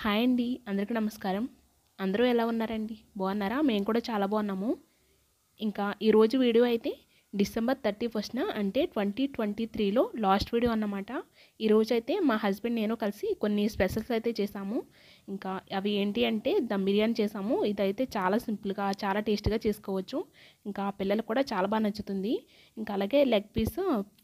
hi అండి అందరికీ నమస్కారం అందరూ ఎలా ఉన్నారండి బాగున్నారా మేము కూడా చాలా బాగున్నాము ఇంకా ఈరోజు వీడియో అయితే డిసెంబర్ థర్టీ ఫస్ట్న అంటే ట్వంటీ ట్వంటీ త్రీలో లాస్ట్ వీడియో అన్నమాట ఈరోజు అయితే మా హస్బెండ్ నేను కలిసి కొన్ని స్పెషల్స్ అయితే చేసాము ఇంకా అవి ఏంటి అంటే దమ్ బిర్యానీ చేసాము ఇదైతే చాలా సింపుల్గా చాలా టేస్ట్గా చేసుకోవచ్చు ఇంకా పిల్లలకు కూడా చాలా బాగా నచ్చుతుంది ఇంకా అలాగే లెగ్ పీస్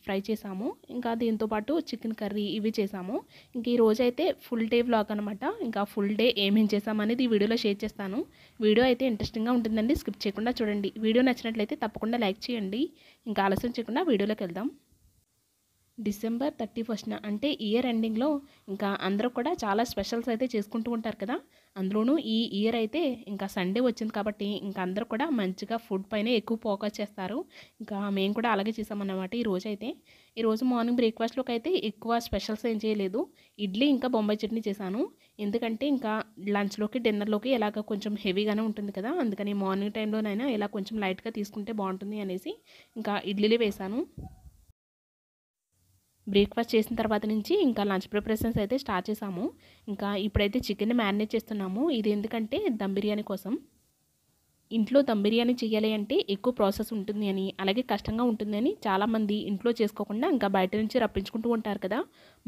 ఫ్రై చేసాము ఇంకా దీంతోపాటు చికెన్ కర్రీ ఇవి చేసాము ఇంక ఈ రోజైతే ఫుల్ డే వ్లాగ్ అనమాట ఇంకా ఫుల్ డే ఏమేం చేసామనేది ఈ వీడియోలో షేర్ చేస్తాను వీడియో అయితే ఇంట్రెస్టింగ్గా ఉంటుందండి స్కిప్ చేయకుండా చూడండి వీడియో నచ్చినట్లయితే తప్పకుండా లైక్ చేయండి ఇంకా ఆలస్యం చేయకుండా వీడియోలోకి వెళ్దాం డిసెంబర్ థర్టీ ఫస్ట్న అంటే ఇయర్ ఎండింగ్లో ఇంకా అందరూ కూడా చాలా స్పెషల్స్ అయితే చేసుకుంటూ ఉంటారు కదా అందులోనూ ఈ ఇయర్ అయితే ఇంకా సండే వచ్చింది కాబట్టి ఇంకా అందరూ కూడా మంచిగా ఫుడ్ పైన ఎక్కువ ఫోకస్ చేస్తారు ఇంకా మేము కూడా అలాగే చేసామన్నమాట ఈ రోజు అయితే ఈరోజు మార్నింగ్ బ్రేక్ఫాస్ట్లోకి అయితే ఎక్కువ స్పెషల్స్ ఏం చేయలేదు ఇడ్లీ ఇంకా బొంబాయి చట్నీ చేశాను ఎందుకంటే ఇంకా లంచ్లోకి డిన్నర్లోకి ఎలాగ కొంచెం హెవీగానే ఉంటుంది కదా అందుకని మార్నింగ్ టైంలోనైనా ఇలా కొంచెం లైట్గా తీసుకుంటే బాగుంటుంది అనేసి ఇంకా ఇడ్లీలే వేశాను బ్రేక్ఫాస్ట్ చేసిన తర్వాత నుంచి ఇంకా లంచ్ ప్రిపరేషన్స్ అయితే స్టార్ట్ చేసాము ఇంకా ఇప్పుడైతే చికెన్ మ్యారినేట్ చేస్తున్నాము ఇది ఎందుకంటే దమ్ బిర్యానీ కోసం ఇంట్లో దమ్ బిర్యానీ చేయాలి అంటే ఎక్కువ ప్రాసెస్ ఉంటుంది అని అలాగే కష్టంగా ఉంటుంది అని చాలామంది ఇంట్లో చేసుకోకుండా ఇంకా బయట నుంచి రప్పించుకుంటూ ఉంటారు కదా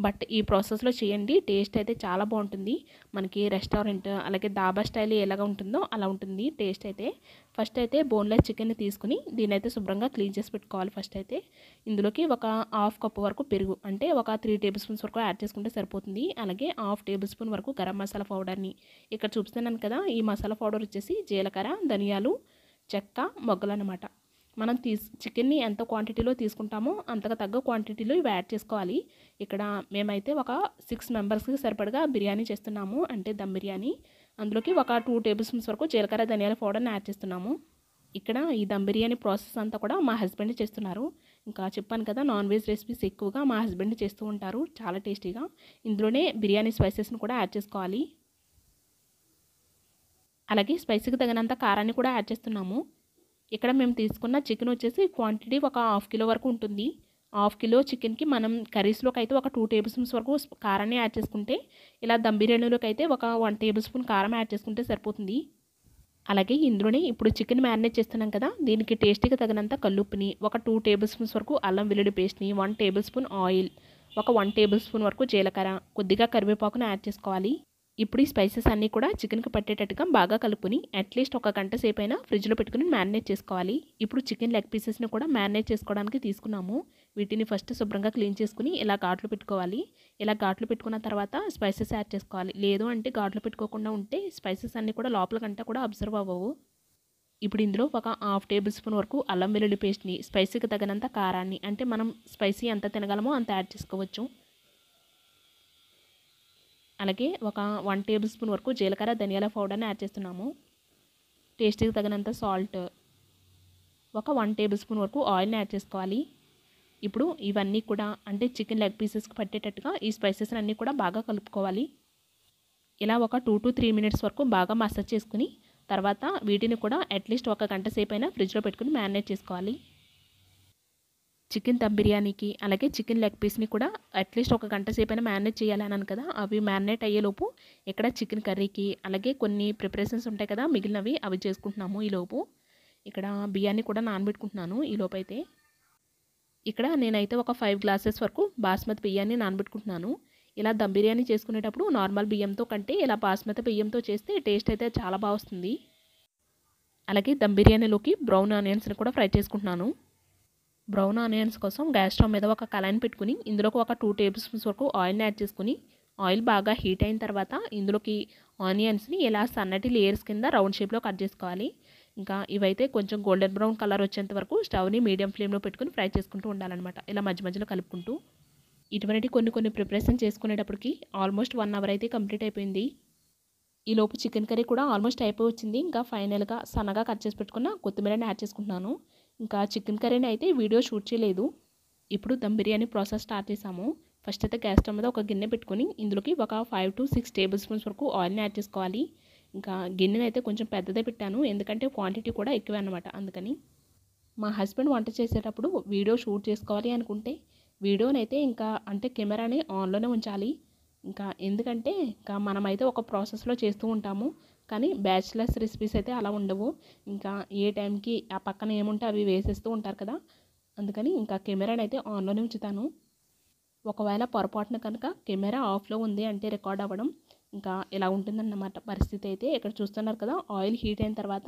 బట్ ఈ ప్రాసెస్లో చేయండి టేస్ట్ అయితే చాలా బాగుంటుంది మనకి రెస్టారెంట్ అలాగే దాబా స్టైల్ ఎలాగ ఉంటుందో అలా ఉంటుంది టేస్ట్ అయితే ఫస్ట్ అయితే బోన్లెస్ చికెన్ తీసుకుని దీని అయితే శుభ్రంగా క్లీన్ చేసి పెట్టుకోవాలి ఫస్ట్ అయితే ఇందులోకి ఒక హాఫ్ కప్ వరకు పెరుగు అంటే ఒక త్రీ టేబుల్ స్పూన్స్ వరకు యాడ్ చేసుకుంటే సరిపోతుంది అలాగే హాఫ్ టేబుల్ స్పూన్ వరకు గరం మసాలా పౌడర్ని ఇక్కడ చూపిస్తున్నాను కదా ఈ మసాలా పౌడర్ వచ్చేసి జీలకర్ర ధనియాలు చెక్క మొగ్గలు అనమాట మనం తీసు చికెన్ని ఎంత క్వాంటిటీలో తీసుకుంటామో అంతగా తగ్గ క్వాంటిటీలో ఇవి యాడ్ చేసుకోవాలి ఇక్కడ మేమైతే ఒక సిక్స్ మెంబర్స్కి సరిపడగా బిర్యానీ చేస్తున్నాము అంటే దమ్ బిర్యానీ అందులోకి ఒక టూ టేబుల్ స్పూన్స్ వరకు జీలకర్ర ధనియాల పౌడర్ని యాడ్ చేస్తున్నాము ఇక్కడ ఈ దమ్ బిర్యానీ ప్రాసెస్ అంతా కూడా మా హస్బెండ్ చేస్తున్నారు ఇంకా చెప్పాను కదా నాన్ వెజ్ రెసిపీస్ ఎక్కువగా మా హస్బెండ్ చేస్తూ ఉంటారు చాలా టేస్టీగా ఇందులోనే బిర్యానీ స్పైసెస్ని కూడా యాడ్ చేసుకోవాలి అలాగే స్పైసీకి తగినంత కారాన్ని కూడా యాడ్ చేస్తున్నాము ఇక్కడ మేము తీసుకున్న చికెన్ వచ్చేసి క్వాంటిటీ ఒక హాఫ్ కిలో వరకు ఉంటుంది హాఫ్ కిలో చికెన్కి మనం కర్రీస్లోకి అయితే ఒక టూ టేబుల్ స్పూన్స్ వరకు కారాన్ని యాడ్ చేసుకుంటే ఇలా దమ్ బిర్యానీలోకి అయితే ఒక వన్ టేబుల్ స్పూన్ కారం యాడ్ చేసుకుంటే సరిపోతుంది అలాగే ఇందులోనే ఇప్పుడు చికెన్ మ్యారినేట్ చేస్తున్నాం కదా దీనికి టేస్టీగా తగినంత కల్లుప్పుని ఒక టూ టేబుల్ స్పూన్స్ వరకు అల్లం వెల్లుడి పేస్ట్ని వన్ టేబుల్ స్పూన్ ఆయిల్ ఒక వన్ టేబుల్ స్పూన్ వరకు జీలకర్ర కొద్దిగా కరివేపాకును యాడ్ చేసుకోవాలి ఇప్పుడు ఈ స్పైసెస్ అన్నీ కూడా చికెన్కి పట్టేటట్టుగా బాగా కలుపుని అట్లీస్ట్ ఒక గంట సేపు అయినా ఫ్రిడ్జ్లో పెట్టుకుని మ్యారినేట్ చేసుకోవాలి ఇప్పుడు చికెన్ లెగ్ పీసెస్ని కూడా మ్యారినేట్ చేసుకోవడానికి తీసుకున్నాము వీటిని ఫస్ట్ శుభ్రంగా క్లీన్ చేసుకుని ఇలా ఘాట్లు పెట్టుకోవాలి ఇలా ఘాట్లు పెట్టుకున్న తర్వాత స్పైసెస్ యాడ్ చేసుకోవాలి లేదు అంటే ఘాట్లు పెట్టుకోకుండా ఉంటే స్పైసెస్ అన్నీ కూడా లోపల గంట కూడా అబ్జర్వ్ అవ్వవు ఇప్పుడు ఇందులో ఒక హాఫ్ టేబుల్ స్పూన్ వరకు అల్లం వెల్లుల్లి పేస్ట్ని స్పైసీకి తగినంత కారాన్ని అంటే మనం స్పైసీ ఎంత తినగలమో అంత యాడ్ చేసుకోవచ్చు అలాగే ఒక వన్ టేబుల్ స్పూన్ వరకు జీలకర్ర ధనియాల పౌడర్ని యాడ్ చేస్తున్నాము టేస్ట్కి తగినంత సాల్ట్ ఒక వన్ టేబుల్ స్పూన్ వరకు ఆయిల్ని యాడ్ చేసుకోవాలి ఇప్పుడు ఇవన్నీ కూడా అంటే చికెన్ లెగ్ పీసెస్కి పట్టేటట్టుగా ఈ స్పైసెస్ అన్నీ కూడా బాగా కలుపుకోవాలి ఇలా ఒక టూ టు త్రీ మినిట్స్ వరకు బాగా మసాజ్ చేసుకుని తర్వాత వీటిని కూడా అట్లీస్ట్ ఒక గంట సేపు అయినా ఫ్రిడ్జ్లో పెట్టుకుని మ్యారినేట్ చేసుకోవాలి చికెన్ దమ్ బిర్యానీకి అలాగే చికెన్ లెగ్ పీస్ని కూడా అట్లీస్ట్ ఒక గంట సేపైనా మ్యారినేట్ చేయాలన్నాను కదా అవి మ్యారినేట్ అయ్యేలోపు ఇక్కడ చికెన్ కర్రీకి అలాగే కొన్ని ప్రిపరేషన్స్ ఉంటాయి కదా మిగిలినవి అవి చేసుకుంటున్నాము ఈలోపు ఇక్కడ బియ్యాన్ని కూడా నానబెట్టుకుంటున్నాను ఈలోపు అయితే ఇక్కడ నేనైతే ఒక ఫైవ్ గ్లాసెస్ వరకు బాస్మతి బియ్యాన్ని నానబెట్టుకుంటున్నాను ఇలా దమ్ బిర్యానీ చేసుకునేటప్పుడు నార్మల్ బియ్యంతో కంటే ఇలా బాస్మతి బియ్యంతో చేస్తే టేస్ట్ అయితే చాలా బాగా వస్తుంది అలాగే దమ్ బిర్యానీలోకి బ్రౌన్ ఆనియన్స్ని కూడా ఫ్రై చేసుకుంటున్నాను బ్రౌన్ ఆనియన్స్ కోసం గ్యాస్ స్టవ్ మీద ఒక కళాయిని పెట్టుకుని ఇందులోకి ఒక టూ టేబుల్ స్పూన్స్ వరకు ఆయిల్ని యాడ్ చేసుకుని ఆయిల్ బాగా హీట్ అయిన తర్వాత ఇందులోకి ఆనియన్స్ని ఇలా సన్నటి లేయర్స్ కింద రౌండ్ షేప్లో కట్ చేసుకోవాలి ఇంకా ఇవైతే కొంచెం గోల్డెన్ బ్రౌన్ కలర్ వచ్చేంత వరకు స్టవ్ని మీడియం ఫ్లేమ్లో పెట్టుకుని ఫ్రై చేసుకుంటూ ఉండాలన్నమాట ఇలా మధ్య మధ్యలో కలుపుకుంటూ ఇటువంటి కొన్ని కొన్ని ప్రిపరేషన్ చేసుకునేటప్పటికి ఆల్మోస్ట్ వన్ అవర్ అయితే కంప్లీట్ అయిపోయింది ఈలోపు చికెన్ కర్రీ కూడా ఆల్మోస్ట్ అయిపోయి వచ్చింది ఇంకా ఫైనల్గా సన్నగా కట్ చేసి పెట్టుకున్న కొత్తిమీరని యాడ్ చేసుకుంటున్నాను ఇంకా చికెన్ కర్రీని అయితే వీడియో షూట్ చేయలేదు ఇప్పుడు దమ్ బిర్యానీ ప్రాసెస్ స్టార్ట్ చేసాము ఫస్ట్ అయితే గ్యాస్ స్టవ్ మీద ఒక గిన్నె పెట్టుకొని ఇందులోకి ఒక five to six tablespoons వరకు ఆయిల్ని యాడ్ చేసుకోవాలి ఇంకా గిన్నెని అయితే కొంచెం పెద్దదే పెట్టాను ఎందుకంటే క్వాంటిటీ కూడా ఎక్కువే అనమాట అందుకని మా హస్బెండ్ వంట చేసేటప్పుడు వీడియో షూట్ చేసుకోవాలి అనుకుంటే వీడియోని అయితే ఇంకా అంటే కెమెరాని ఆన్లోనే ఉంచాలి ఇంకా ఎందుకంటే ఇంకా మనమైతే ఒక ప్రాసెస్లో చేస్తూ ఉంటాము కానీ బ్యాచిలర్స్ రెసిపీస్ అయితే అలా ఉండవు ఇంకా ఏ టైంకి ఆ పక్కన ఏముంటే అవి వేసేస్తూ ఉంటారు కదా అందుకని ఇంకా కెమెరాని అయితే ఆన్లోనే ఉంచుతాను ఒకవేళ పొరపాటున కనుక కెమెరా ఆఫ్లో ఉంది అంటే రికార్డ్ అవ్వడం ఇంకా ఇలా ఉంటుందన్నమాట పరిస్థితి అయితే ఇక్కడ చూస్తున్నారు కదా ఆయిల్ హీట్ అయిన తర్వాత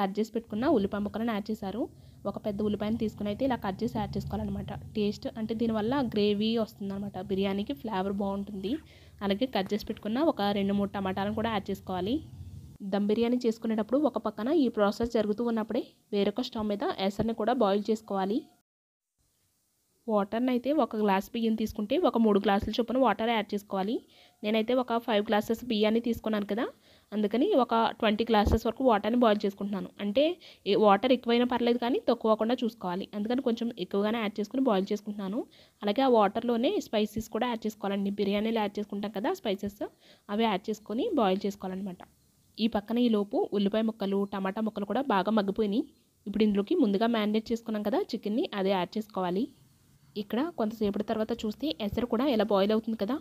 కట్ చేసి పెట్టుకున్న ఉల్లిపాయ ముక్కలను యాడ్ చేశారు ఒక పెద్ద ఉల్లిపాయను తీసుకుని అయితే ఇలా కట్ చేసి యాడ్ చేసుకోవాలన్నమాట టేస్ట్ అంటే దీనివల్ల గ్రేవీ వస్తుందన్నమాట బిర్యానీకి ఫ్లేవర్ బాగుంటుంది అలాగే కట్ చేసి పెట్టుకున్న ఒక రెండు మూడు టమాటాలను కూడా యాడ్ చేసుకోవాలి దమ్ బిర్యానీ చేసుకునేటప్పుడు ఒక పక్కన ఈ ప్రాసెస్ జరుగుతూ ఉన్నప్పుడే వేరొక స్టవ్ మీద ఎసర్ని కూడా బాయిల్ చేసుకోవాలి వాటర్ని అయితే ఒక గ్లాస్ బియ్యం తీసుకుంటే ఒక మూడు గ్లాసుల చొప్పున వాటర్ యాడ్ చేసుకోవాలి నేనైతే ఒక ఫైవ్ గ్లాసెస్ బియ్యాన్ని తీసుకున్నాను కదా అందుకని ఒక ట్వంటీ గ్లాసెస్ వరకు వాటర్ని బాయిల్ చేసుకుంటున్నాను అంటే వాటర్ ఎక్కువైనా పర్లేదు కానీ తక్కువ కూడా చూసుకోవాలి అందుకని కొంచెం ఎక్కువగానే యాడ్ చేసుకుని బాయిల్ చేసుకుంటున్నాను అలాగే ఆ వాటర్లోనే స్పైసెస్ కూడా యాడ్ చేసుకోవాలండి బిర్యానీలో యాడ్ చేసుకుంటాం కదా స్పైసెస్ అవి యాడ్ చేసుకొని బాయిల్ చేసుకోవాలన్నమాట ఈ పక్కన ఈ లోపు ఉల్లిపాయ ముక్కలు టమాటా ముక్కలు కూడా బాగా మగ్గిపోయినాయి ఇప్పుడు ఇందులోకి ముందుగా మ్యారినేట్ చేసుకున్నాం కదా చికెన్ని అదే యాడ్ చేసుకోవాలి ఇక్కడ కొంతసేపటి తర్వాత చూస్తే ఎసరు కూడా ఎలా బాయిల్ అవుతుంది కదా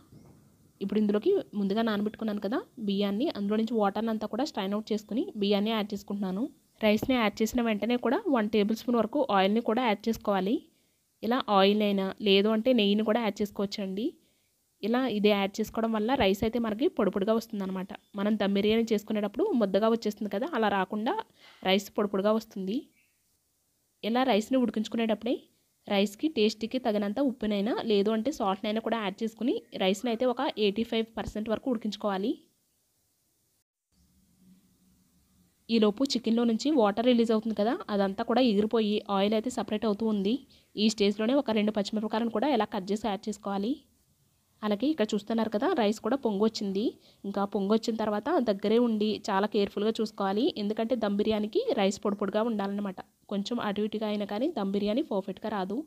ఇప్పుడు ఇందులోకి ముందుగా నానబెట్టుకున్నాను కదా బియ్యాన్ని అందులో నుంచి వాటర్ని అంతా కూడా స్ట్రైన్ అవుట్ చేసుకుని బియ్యాన్ని యాడ్ చేసుకుంటున్నాను రైస్ని యాడ్ చేసిన వెంటనే కూడా వన్ టేబుల్ స్పూన్ వరకు ఆయిల్ని కూడా యాడ్ చేసుకోవాలి ఇలా ఆయిల్ అయినా లేదు అంటే నెయ్యిని కూడా యాడ్ చేసుకోవచ్చండి ఇలా ఇది యాడ్ చేసుకోవడం వల్ల రైస్ అయితే మనకి పొడిపొడిగా వస్తుందన్నమాట మనం దమ్ బిర్యానీ చేసుకునేటప్పుడు ముద్దగా వచ్చేస్తుంది కదా అలా రాకుండా రైస్ పొడిపొడిగా వస్తుంది ఇలా రైస్ని ఉడికించుకునేటప్పుడే రైస్కి టేస్ట్కి తగినంత ఉప్పునైనా లేదు అంటే సాల్ట్నైనా కూడా యాడ్ చేసుకుని రైస్ని అయితే ఒక ఎయిటీ ఫైవ్ పర్సెంట్ వరకు ఉడికించుకోవాలి ఈలోపు చికెన్లో నుంచి వాటర్ రిలీజ్ అవుతుంది కదా అదంతా కూడా ఎగిరిపోయి ఆయిల్ అయితే సపరేట్ అవుతూ ఉంది ఈ స్టేజ్లోనే ఒక రెండు పచ్చిమిరపకాయలను కూడా ఎలా కట్ చేసి యాడ్ చేసుకోవాలి అలాగే ఇక్కడ చూస్తున్నారు కదా రైస్ కూడా పొంగొచ్చింది ఇంకా పొంగొచ్చిన తర్వాత దగ్గరే ఉండి చాలా కేర్ఫుల్గా చూసుకోవాలి ఎందుకంటే దమ్ బిర్యానీకి రైస్ పొడి పొడిగా ఉండాలన్నమాట కొంచెం అటు ఇటుగా అయినా కానీ దమ్ బిర్యానీ పర్ఫెక్ట్గా రాదు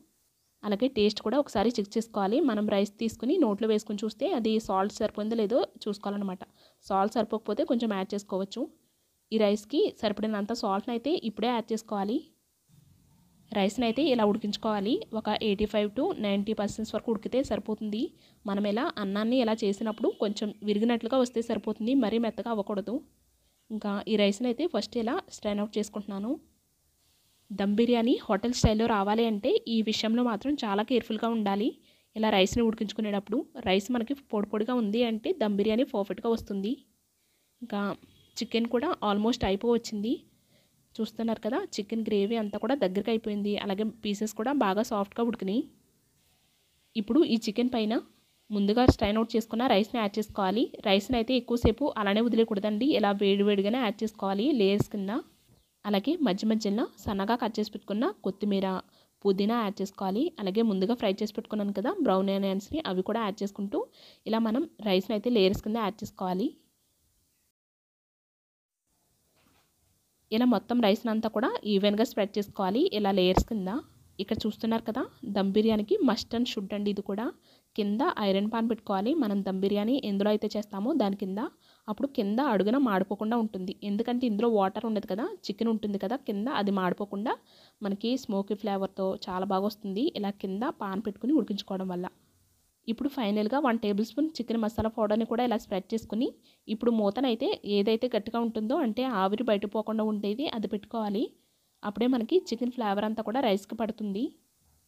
అలాగే టేస్ట్ కూడా ఒకసారి చెక్ చేసుకోవాలి మనం రైస్ తీసుకుని నోట్లో వేసుకుని చూస్తే అది సాల్ట్ సరిపోయిందో లేదో చూసుకోవాలన్నమాట సాల్ట్ సరిపోకపోతే కొంచెం యాడ్ చేసుకోవచ్చు ఈ రైస్కి సరిపడినంత సాల్ట్ని అయితే ఇప్పుడే యాడ్ చేసుకోవాలి రైస్ని అయితే ఇలా ఉడికించుకోవాలి ఒక eighty five to ninety percents వరకు ఉడికితే సరిపోతుంది మనం ఇలా అన్నాన్ని ఇలా చేసినప్పుడు కొంచెం విరిగినట్లుగా వస్తే సరిపోతుంది మరీ మెత్తగా అవ్వకూడదు ఇంకా ఈ రైస్ని అయితే ఫస్ట్ ఇలా స్ట్రైన్ అవుట్ చేసుకుంటున్నాను దమ్ బిర్యానీ హోటల్ స్టైల్లో రావాలి అంటే ఈ విషయంలో మాత్రం చాలా కేర్ఫుల్గా ఉండాలి ఇలా రైస్ని ఉడికించుకునేటప్పుడు రైస్ మనకి పొడి పొడిగా ఉంది అంటే దమ్ బిర్యానీ పర్ఫెక్ట్గా వస్తుంది ఇంకా చికెన్ కూడా ఆల్మోస్ట్ అయిపోవచ్చింది చూస్తున్నారు కదా చికెన్ గ్రేవీ అంతా కూడా దగ్గరికి అయిపోయింది అలాగే పీసెస్ కూడా బాగా సాఫ్ట్గా ఉడికినాయి ఇప్పుడు ఈ చికెన్ పైన ముందుగా స్ట్రైన్ అవుట్ చేసుకున్న రైస్ని యాడ్ చేసుకోవాలి రైస్ని అయితే ఎక్కువసేపు అలానే వదిలేకూడదండి ఇలా వేడివేడిగానే యాడ్ చేసుకోవాలి లేయర్స్ కింద అలాగే మధ్య మధ్యలో సన్నగా కట్ చేసి పెట్టుకున్న కొత్తిమీర పుదీనా యాడ్ చేసుకోవాలి అలాగే ముందుగా ఫ్రై చేసి పెట్టుకున్నాను కదా బ్రౌన్ ఆనియన్స్ని అవి కూడా యాడ్ చేసుకుంటూ ఇలా మనం రైస్ని అయితే లేయర్స్ కింద యాడ్ చేసుకోవాలి ఇలా మొత్తం రైస్ అంతా కూడా ఈవెన్గా స్ప్రెడ్ చేసుకోవాలి ఇలా లేయర్స్ కింద ఇక్కడ చూస్తున్నారు కదా దమ్ బిర్యానీకి మస్ట్ అండ్ షుడ్ అండి ఇది కూడా కింద ఐరన్ పాన్ పెట్టుకోవాలి మనం దమ్ బిర్యానీ ఎందులో అయితే చేస్తామో దాని కింద అప్పుడు కింద అడుగున మాడిపోకుండా ఉంటుంది ఎందుకంటే ఇందులో వాటర్ ఉండదు కదా చికెన్ ఉంటుంది కదా కింద అది మాడిపోకుండా మనకి స్మోకీ ఫ్లేవర్తో చాలా బాగా వస్తుంది ఇలా కింద పాన్ పెట్టుకుని ఉడికించుకోవడం వల్ల ఇప్పుడు ఫైనల్గా one tablespoon chicken masala పౌడర్ని కూడా ఇలా స్ప్రెడ్ చేసుకుని ఇప్పుడు మూతనైతే ఏదైతే గట్టిగా ఉంటుందో అంటే ఆవిరి బయటపోకుండా ఉండేది అది పెట్టుకోవాలి అప్పుడే మనకి చికెన్ ఫ్లేవర్ అంతా కూడా రైస్కి పడుతుంది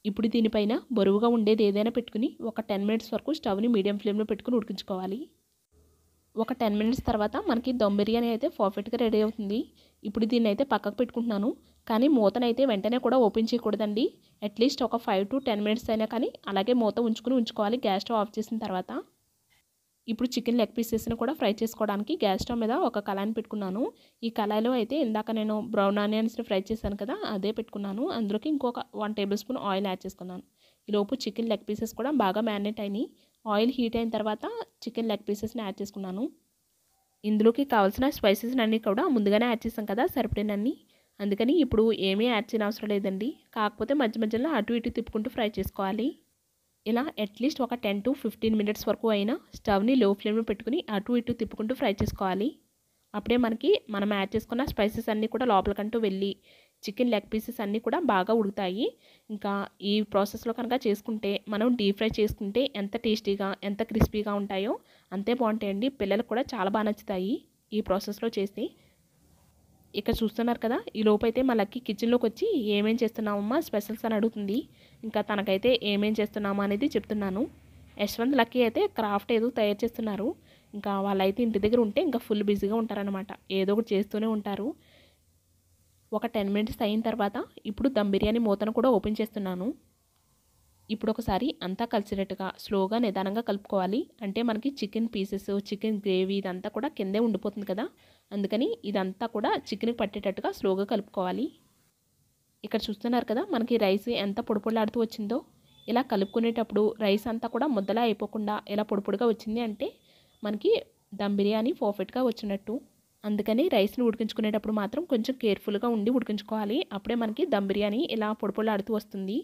ఇప్పుడు దీనిపైన బరువుగా ఉండేది ఏదైనా పెట్టుకుని ఒక టెన్ మినిట్స్ వరకు స్టవ్ని మీడియం ఫ్లేమ్లో పెట్టుకుని ఉడికించుకోవాలి ఒక టెన్ మినిట్స్ తర్వాత మనకి దమ్ బిర్యానీ అయితే పర్ఫెక్ట్గా రెడీ అవుతుంది ఇప్పుడు దీన్ని అయితే పక్కకు పెట్టుకుంటున్నాను కానీ మూతనైతే వెంటనే కూడా ఓపెన్ చేయకూడదండి అట్లీస్ట్ ఒక ఫైవ్ టు టెన్ మినిట్స్ అయినా కానీ అలాగే మూత ఉంచుకుని ఉంచుకోవాలి గ్యాస్ స్టవ్ ఆఫ్ చేసిన తర్వాత ఇప్పుడు చికెన్ లెగ్ పీసెస్ని కూడా ఫ్రై చేసుకోవడానికి గ్యాస్ స్టవ్ మీద ఒక కళాయిని పెట్టుకున్నాను ఈ కళాయిలో అయితే ఇందాక నేను బ్రౌన్ ఆనియన్స్ని ఫ్రై చేశాను కదా అదే పెట్టుకున్నాను అందులోకి ఇంకొక one tablespoon oil add చేసుకున్నాను ఈలోపు చికెన్ లెగ్ పీసెస్ కూడా బాగా మ్యారినేట్ అయినాయి ఆయిల్ హీట్ అయిన తర్వాత చికెన్ లెగ్ పీసెస్ని యాడ్ చేసుకున్నాను ఇందులోకి కావాల్సిన స్పైసెస్ అన్నీ కూడా ముందుగానే యాడ్ చేసాం కదా సరిపడినన్నీ అందుకని ఇప్పుడు ఏమీ యాడ్ చేయని అవసరం లేదండి కాకపోతే మధ్య మధ్యలో అటు ఇటు తిప్పుకుంటూ ఫ్రై చేసుకోవాలి ఇలా అట్లీస్ట్ ఒక టెన్ టు ఫిఫ్టీన్ మినిట్స్ వరకు అయినా స్టవ్ని లో ఫ్లేమ్లో పెట్టుకుని అటు ఇటు తిప్పుకుంటూ ఫ్రై చేసుకోవాలి అప్పుడే మనకి మనం యాడ్ చేసుకున్న స్పైసెస్ అన్నీ కూడా లోపలికంటూ వెళ్ళి చికెన్ లెగ్ పీసెస్ అన్నీ కూడా బాగా ఉడుకుతాయి ఇంకా ఈ ప్రాసెస్లో కనుక చేసుకుంటే మనం డీప్ ఫ్రై చేసుకుంటే ఎంత టేస్టీగా ఎంత క్రిస్పీగా ఉంటాయో అంతే బాగుంటాయండి పిల్లలకు కూడా చాలా బాగా నచ్చుతాయి ఈ ప్రాసెస్లో చేసి ఇక్కడ చూస్తున్నారు కదా ఈ లోపైతే మా లక్కి కిచెన్లోకి వచ్చి ఏమేం చేస్తున్నామమ్మా స్పెషల్స్ అని అడుగుతుంది ఇంకా తనకైతే ఏమేం చేస్తున్నామా అనేది చెప్తున్నాను యశ్వంత్ లక్కీ అయితే క్రాఫ్ట్ ఏదో తయారు చేస్తున్నారు ఇంకా వాళ్ళైతే ఇంటి దగ్గర ఉంటే ఇంకా ఫుల్ బిజీగా ఉంటారనమాట ఏదో ఒకటి చేస్తూనే ఉంటారు ఒక టెన్ మినిట్స్ అయిన తర్వాత ఇప్పుడు దమ్ బిర్యానీ మూతను కూడా ఓపెన్ చేస్తున్నాను ఇప్పుడు ఒకసారి అంతా కలిసినట్టుగా స్లోగా నిదానంగా కలుపుకోవాలి అంటే మనకి చికెన్ పీసెస్ చికెన్ గ్రేవీ ఇదంతా కూడా కిందే ఉండిపోతుంది కదా అందుకని ఇదంతా కూడా చికెన్కి పట్టేటట్టుగా స్లోగా కలుపుకోవాలి ఇక్కడ చూస్తున్నారు కదా మనకి రైస్ ఎంత పొడిపొడలాడుతూ వచ్చిందో ఇలా కలుపుకునేటప్పుడు రైస్ అంతా కూడా ముద్దలా అయిపోకుండా ఇలా పొడిపొడిగా వచ్చింది అంటే మనకి దమ్ బిర్యానీ పర్ఫెక్ట్గా వచ్చినట్టు అందుకని రైస్ని ఉడికించుకునేటప్పుడు మాత్రం కొంచెం కేర్ఫుల్గా ఉండి ఉడికించుకోవాలి అప్పుడే మనకి దమ్ బిర్యానీ ఇలా పొడిపొడలాడుతూ వస్తుంది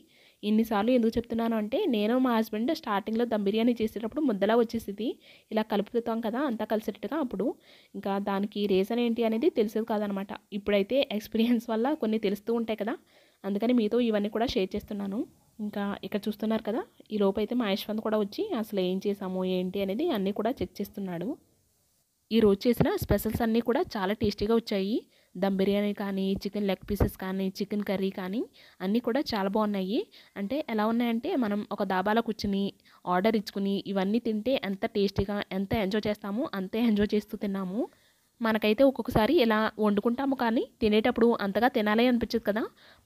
ఇన్నిసార్లు ఎందుకు చెప్తున్నాను అంటే నేను మా హస్బెండ్ స్టార్టింగ్లో దమ్ బిర్యానీ చేసేటప్పుడు ముద్దలా వచ్చేసింది ఇలా కలుపుతాం కదా అంతా కలిసేటట్టుగా అప్పుడు ఇంకా దానికి రీజన్ ఏంటి అనేది తెలిసేది కాదనమాట ఇప్పుడైతే ఎక్స్పీరియన్స్ వల్ల కొన్ని తెలుస్తూ ఉంటాయి కదా అందుకని మీతో ఇవన్నీ కూడా షేర్ చేస్తున్నాను ఇంకా ఇక్కడ చూస్తున్నారు కదా ఈ లోపైతే మా యశ్వంత్ కూడా వచ్చి అసలు ఏం చేసాము ఏంటి అనేది అన్నీ కూడా చెక్ చేస్తున్నాడు ఈరోజు చేసిన స్పెషల్స్ అన్నీ కూడా చాలా టేస్టీగా వచ్చాయి దమ్ బిర్యానీ కానీ చికెన్ లెగ్ పీసెస్ కానీ చికెన్ కర్రీ కానీ అన్నీ కూడా చాలా బాగున్నాయి అంటే ఎలా ఉన్నాయంటే మనం ఒక దాబాలో కూర్చుని ఆర్డర్ ఇచ్చుకుని ఇవన్నీ తింటే ఎంత టేస్టీగా ఎంత ఎంజాయ్ చేస్తామో అంతే ఎంజాయ్ చేస్తూ తిన్నాము మనకైతే ఒక్కొక్కసారి ఇలా వండుకుంటాము కానీ తినేటప్పుడు అంతగా తినాలి అనిపించదు కదా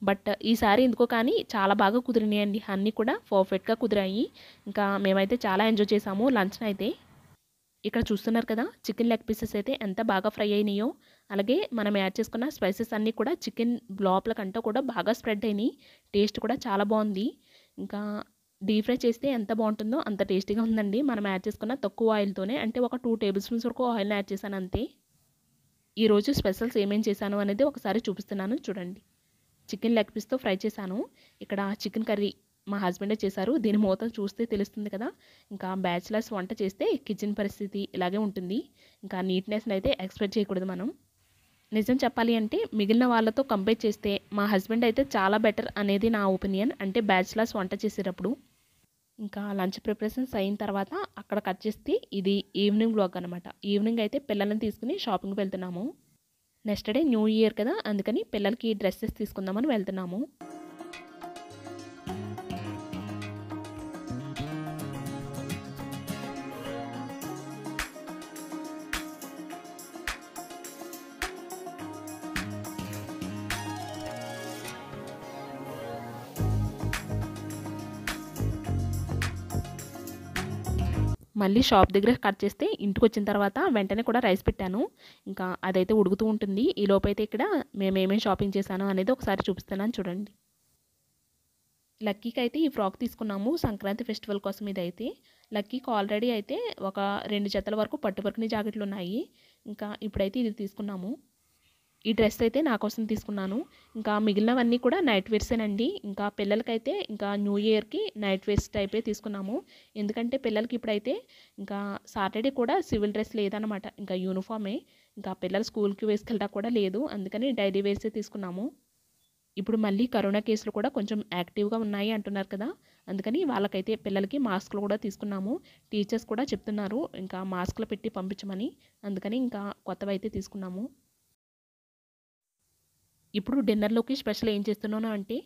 బట్ ఈసారి ఎందుకో కానీ చాలా బాగా కుదిరినాయండి అన్నీ కూడా పర్ఫెక్ట్గా కుదిరాయి ఇంకా మేమైతే చాలా ఎంజాయ్ చేసాము లంచ్ అయితే ఇక్కడ చూస్తున్నారు కదా చికెన్ లెగ్ పీసెస్ అయితే ఎంత బాగా ఫ్రై అయినాయో అలాగే మనం యాడ్ చేసుకున్న స్పైసెస్ అన్నీ కూడా చికెన్ లోపలకంటే కూడా బాగా స్ప్రెడ్ అయినాయి టేస్ట్ కూడా చాలా బాగుంది ఇంకా డీప్ ఫ్రై చేస్తే ఎంత బాగుంటుందో అంత టేస్టీగా ఉందండి మనం యాడ్ చేసుకున్న తక్కువ ఆయిల్తోనే అంటే ఒక టూ టేబుల్ స్పూన్స్ వరకు ఆయిల్ని యాడ్ చేశాను అంతే ఈరోజు స్పెషల్స్ ఏమేమి చేశాను అనేది ఒకసారి చూపిస్తున్నాను చూడండి చికెన్ లెగ్ పీస్తో ఫ్రై చేశాను ఇక్కడ చికెన్ కర్రీ మా హస్బెండే చేశారు దీని మూత చూస్తే తెలుస్తుంది కదా ఇంకా బ్యాచిలర్స్ వంట చేస్తే కిచెన్ పరిస్థితి ఇలాగే ఉంటుంది ఇంకా నీట్నెస్ని అయితే ఎక్స్పెక్ట్ చేయకూడదు మనం నిజం చెప్పాలి అంటే మిగిలిన వాళ్ళతో కంపేర్ చేస్తే మా హస్బెండ్ అయితే చాలా బెటర్ అనేది నా ఒపీనియన్ అంటే బ్యాచిలర్స్ వంట చేసేటప్పుడు ఇంకా లంచ్ ప్రిపరేషన్స్ అయిన తర్వాత అక్కడ కట్ చేస్తే ఇది ఈవినింగ్ బ్లాగ్ అనమాట ఈవినింగ్ అయితే పిల్లల్ని తీసుకుని షాపింగ్కి వెళ్తున్నాము నెక్స్ట్ డే న్యూ ఇయర్ కదా అందుకని పిల్లలకి డ్రెస్సెస్ తీసుకుందామని వెళ్తున్నాము మళ్ళీ షాప్ దగ్గర కట్ చేస్తే ఇంటికి వచ్చిన తర్వాత వెంటనే కూడా రైస్ పెట్టాను ఇంకా అదైతే ఉడుకుతూ ఉంటుంది ఈ లోపైతే ఇక్కడ మేము ఏమేమి షాపింగ్ చేశాను అనేది ఒకసారి చూపిస్తున్నాను చూడండి లక్కీకి అయితే ఈ ఫ్రాక్ తీసుకున్నాము సంక్రాంతి ఫెస్టివల్ కోసం ఇది అయితే లక్కీకి ఆల్రెడీ అయితే ఒక రెండు జతల వరకు పట్టు వరకునే జాకెట్లు ఉన్నాయి ఇంకా ఇప్పుడైతే ఇది తీసుకున్నాము ఈ డ్రెస్ అయితే నా కోసం తీసుకున్నాను ఇంకా మిగిలినవన్నీ కూడా నైట్ వేర్సేనండి ఇంకా పిల్లలకైతే ఇంకా న్యూ ఇయర్కి నైట్ వేర్స్ టైపే తీసుకున్నాము ఎందుకంటే పిల్లలకి ఇప్పుడైతే ఇంకా సాటర్డే కూడా సివిల్ డ్రెస్ లేదనమాట ఇంకా యూనిఫామే ఇంకా పిల్లలు స్కూల్కి వేసుకెళ్ళడా కూడా లేదు అందుకని డైరీ వేర్సే తీసుకున్నాము ఇప్పుడు మళ్ళీ కరోనా కేసులు కూడా కొంచెం యాక్టివ్గా ఉన్నాయి అంటున్నారు కదా అందుకని వాళ్ళకైతే పిల్లలకి మాస్కులు కూడా తీసుకున్నాము టీచర్స్ కూడా చెప్తున్నారు ఇంకా మాస్కులు పెట్టి పంపించమని అందుకని ఇంకా కొత్తవైతే తీసుకున్నాము ఇప్పుడు డిన్నర్లోకి స్పెషల్ ఏం చేస్తున్నాను అంటే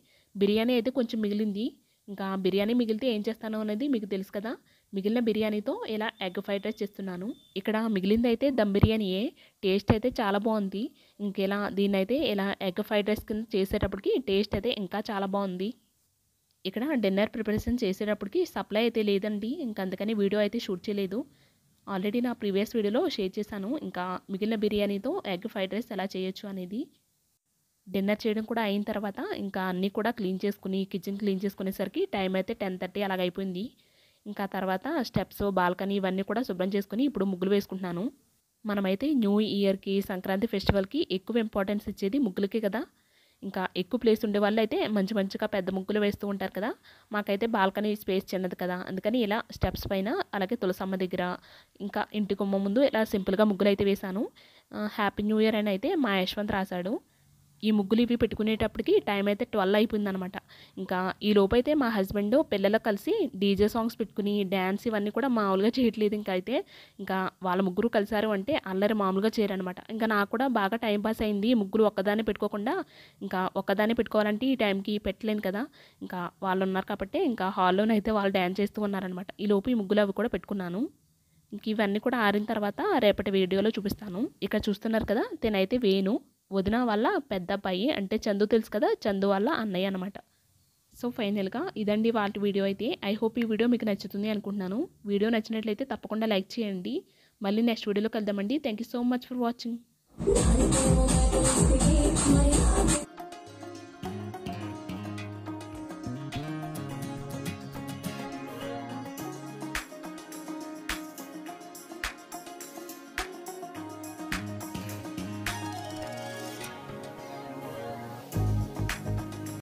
బిర్యానీ అయితే కొంచెం మిగిలింది ఇంకా బిర్యానీ మిగిలితే ఏం చేస్తాను అనేది మీకు తెలుసు కదా మిగిలిన బిర్యానీతో ఇలా ఎగ్ ఫ్రైడ్ రైస్ చేస్తున్నాను ఇక్కడ మిగిలింది అయితే దమ్ బిర్యానీయే టేస్ట్ అయితే చాలా బాగుంది ఇంకెలా దీన్ని అయితే ఇలా ఎగ్ ఫ్రైడ్ రైస్ కింద చేసేటప్పటికి టేస్ట్ అయితే ఇంకా చాలా బాగుంది ఇక్కడ డిన్నర్ ప్రిపరేషన్ చేసేటప్పటికి సప్లై అయితే లేదండి ఇంకా అందుకని వీడియో అయితే షూట్ చేయలేదు ఆల్రెడీ నా ప్రీవియస్ వీడియోలో షేర్ చేశాను ఇంకా మిగిలిన బిర్యానీతో ఎగ్ ఫ్రైడ్ రైస్ ఎలా చేయొచ్చు అనేది డిన్నర్ చేయడం కూడా అయిన తర్వాత ఇంకా అన్నీ కూడా క్లీన్ చేసుకుని కిచెన్ క్లీన్ చేసుకునేసరికి టైం అయితే టెన్ థర్టీ అలాగైపోయింది ఇంకా తర్వాత స్టెప్స్ బాల్కనీ ఇవన్నీ కూడా శుభ్రం చేసుకుని ఇప్పుడు ముగ్గులు వేసుకుంటున్నాను మనమైతే న్యూ ఇయర్కి సంక్రాంతి ఫెస్టివల్కి ఎక్కువ ఇంపార్టెన్స్ ఇచ్చేది ముగ్గులకే కదా ఇంకా ఎక్కువ ప్లేస్ ఉండే వాళ్ళు అయితే మంచి మంచిగా పెద్ద ముగ్గులు వేస్తూ ఉంటారు కదా మాకైతే బాల్కనీ స్పేస్ చిన్నది కదా అందుకని ఇలా స్టెప్స్ పైన అలాగే తులసమ్మ దగ్గర ఇంకా ఇంటి కుమ్మ ముందు ఇలా సింపుల్గా ముగ్గులు అయితే వేశాను హ్యాపీ న్యూ ఇయర్ అని అయితే మా యశ్వంత్ రాశాడు ఈ ముగ్గులు ఇవి పెట్టుకునేటప్పటికి టైం అయితే ట్వెల్వ్ అయిపోయిందనమాట ఇంకా ఈ అయితే మా హస్బెండ్ పిల్లలకు కలిసి డీజే సాంగ్స్ పెట్టుకుని డ్యాన్స్ ఇవన్నీ కూడా మామూలుగా చేయట్లేదు ఇంకా అయితే ఇంకా వాళ్ళ ముగ్గురు కలిసారు అంటే అల్లరి మామూలుగా చేయరనమాట ఇంకా నాకు కూడా బాగా టైం పాస్ అయింది ముగ్గురు ఒక్కదాన్ని పెట్టుకోకుండా ఇంకా ఒక్కదాన్ని పెట్టుకోవాలంటే ఈ టైంకి పెట్టలేను కదా ఇంకా వాళ్ళు ఉన్నారు కాబట్టి ఇంకా హాల్లోనైతే వాళ్ళు డ్యాన్స్ చేస్తూ ఉన్నారనమాట ఈ లోపు ఈ ముగ్గులు అవి కూడా పెట్టుకున్నాను ఇంక ఇవన్నీ కూడా ఆరిన తర్వాత రేపటి వీడియోలో చూపిస్తాను ఇక్కడ చూస్తున్నారు కదా నేనైతే వేను వదిన వల్ల పెద్ద అబ్బాయి అంటే చందు తెలుసు కదా చందు వల్ల అన్నయ్య అనమాట సో ఫైనల్గా ఇదండి వాటి వీడియో అయితే ఐ హోప్ ఈ వీడియో మీకు నచ్చుతుంది అనుకుంటున్నాను వీడియో నచ్చినట్లయితే తప్పకుండా లైక్ చేయండి మళ్ళీ నెక్స్ట్ వీడియోలో కలుద్దామండి thank you so much for watching